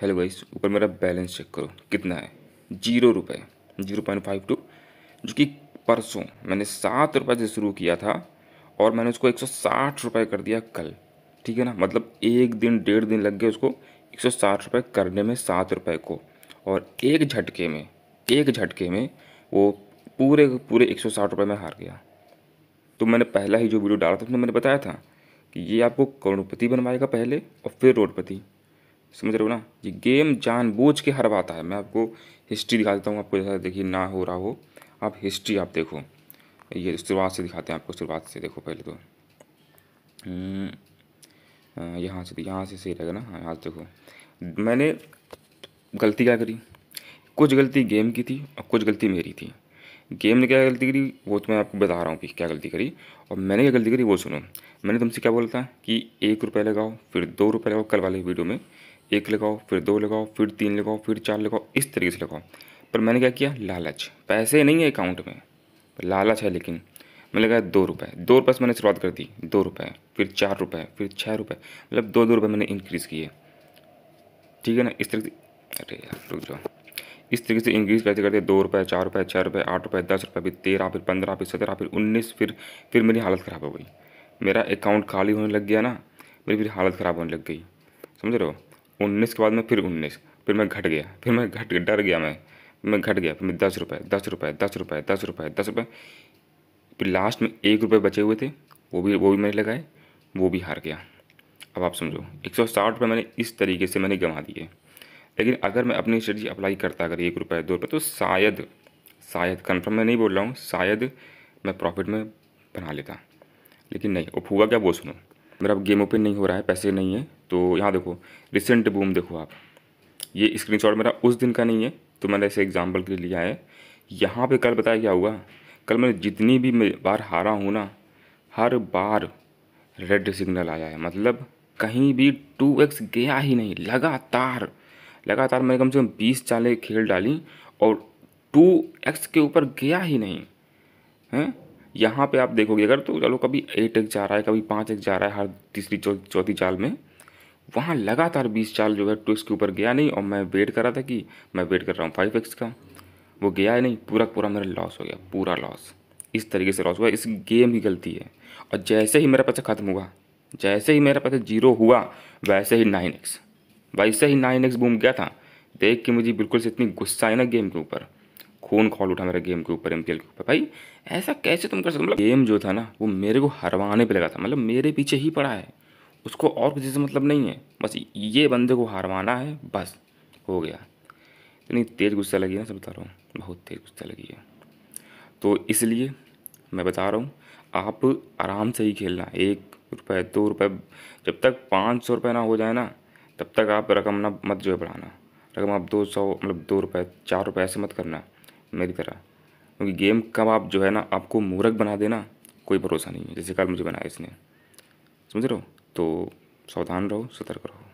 hello guys ऊपर मेरा balance check करो कितना है जीरो रुपये जीरो पॉइंट फाइव टू जो कि परसों मैंने सात रुपये से शुरू किया था और मैंने उसको एक सौ साठ रुपये कर दिया कल ठीक है ना मतलब एक दिन डेढ़ दिन लग गए उसको एक सौ साठ रुपये करने में सात रुपये को और एक झटके में एक झटके में वो पूरे पूरे एक सौ साठ रुपये में हार गया तो मैंने पहला ही जो वीडियो डाला था उसमें मैंने बताया था कि ये आपको करोड़पति बनवाएगा पहले और फिर रोडपति समझ रहे हो ना ये गेम जानबूझ के हरवाता है मैं आपको हिस्ट्री दिखा देता हूँ आपको जैसा देखिए ना हो रहा हो आप हिस्ट्री आप देखो ये शुरुआत से दिखाते हैं आपको शुरुआत से देखो पहले तो हम्म, यहाँ से यहाँ से सही रहेगा ना हाँ यहाँ से देखो मैंने गलती क्या करी कुछ गलती गेम की थी और कुछ गलती मेरी थी गेम ने क्या गलती करी वो तो मैं आपको बता रहा हूँ कि क्या गलती करी और मैंने क्या गलती करी वो सुनो मैंने तुमसे क्या बोला था कि एक रुपये लगाओ फिर दो रुपये लगाओ कल वाले वीडियो में एक लगाओ फिर दो लगाओ फिर तीन लगाओ फिर चार लगाओ इस तरीके से लगाओ पर मैंने क्या किया लालच पैसे नहीं है अकाउंट में लालच है लेकिन मैंने लगाया दो रुपये दो रुपये से मैंने शुरुआत कर दी दो रुपये फिर चार रुपये फिर छः रुपये मतलब दो दो रुपये मैंने इंक्रीज़ किए ठीक है ना इस तरीके से अरे यार रुक जाओ इस तरीके से इंक्रीज़ करते करते दो रुपये चार रुपये छः रुपये आठ रुपये दस रुपये फिर तेरह फिर पंद्रह फिर सत्रह फिर उन्नीस फिर फिर मेरी हालत ख़राब हो गई मेरा अकाउंट खाली होने लग गया ना मेरी फिर हालत ख़राब होने लग गई समझ रहे हो उन्नीस के बाद में फिर उन्नीस फिर मैं घट गया फिर मैं घट गया डर गया मैं मैं घट गया फिर मैं दस रुपये दस रुपये दस रुपये दस रुपये दस रुपये फिर लास्ट में एक रुपये बचे हुए थे वो भी वो भी मैंने लगाए वो भी हार गया अब आप समझो एक सौ साठ रुपये मैंने इस तरीके से मैंने गंवा दिए लेकिन अगर मैं अपनी स्ट्रेटी अप्लाई करता अगर एक रुपये दो रुपये तो शायद शायद कन्फर्म मैं नहीं बोल रहा हूँ शायद मैं प्रॉफिट में बना लेता लेकिन नहीं वो हुआ क्या वो सुनो मेरा अब गेम ओपन नहीं हो रहा है पैसे नहीं है तो यहाँ देखो रिसेंट बूम देखो आप ये स्क्रीनशॉट मेरा उस दिन का नहीं है तो मैंने ऐसे एग्जाम्पल के लिए लिया है यहाँ पे कल बताया क्या हुआ कल मैं जितनी भी बार हारा हूँ ना हर बार रेड सिग्नल आया है मतलब कहीं भी टू एक्स गया ही नहीं लगातार लगातार मैंने कम से कम बीस चालें खेल डाली और टू एक्स के ऊपर गया ही नहीं हैं यहाँ पे आप देखोगे अगर तो चलो कभी एट एक्स जा रहा है कभी पाँच एक्स जा रहा है हर तीसरी चौथी चाल में वहाँ लगातार बीस चाल जो है ट्विस्ट के ऊपर गया नहीं और मैं वेट कर रहा था कि मैं वेट कर रहा हूँ फाइव एक्स का वो गया ही नहीं पूरा पूरा मेरा लॉस हो गया पूरा लॉस इस तरीके से लॉस हुआ इस गेम की गलती है और जैसे ही मेरा पैसा ख़त्म हुआ जैसे ही मेरा पैसा जीरो हुआ वैसे ही नाइन एक्स वैसे ही नाइन एक्स बूम गया था देख के मुझे बिल्कुल से इतनी गुस्सा आई ना गेम के ऊपर खून खोल उठा मेरा गेम के ऊपर एम के ऊपर भाई ऐसा कैसे तुम कर सकते मतलब गेम जो था ना वो मेरे को हरवाने पे लगा था मतलब मेरे पीछे ही पड़ा है उसको और किसी से मतलब नहीं है बस ये बंदे को हार माना है बस हो गया इतनी तेज़ गुस्सा लगी ना सब बता रहा हूँ बहुत तेज़ गुस्सा लगी है तो इसलिए मैं बता रहा हूँ आप आराम से ही खेलना एक रुपये दो रुपये जब तक पाँच सौ रुपये ना हो जाए ना तब तक आप रकम ना मत जो है बढ़ाना रकम आप दो सौ मतलब दो रुपये चार रुपये ऐसे मत करना मेरी तरह क्योंकि गेम कब आप जो है ना आपको मूर्ख बना देना कोई भरोसा नहीं है जैसे कल मुझे बनाया इसने समझ रहे हो तो सावधान रहो सतर्क रहो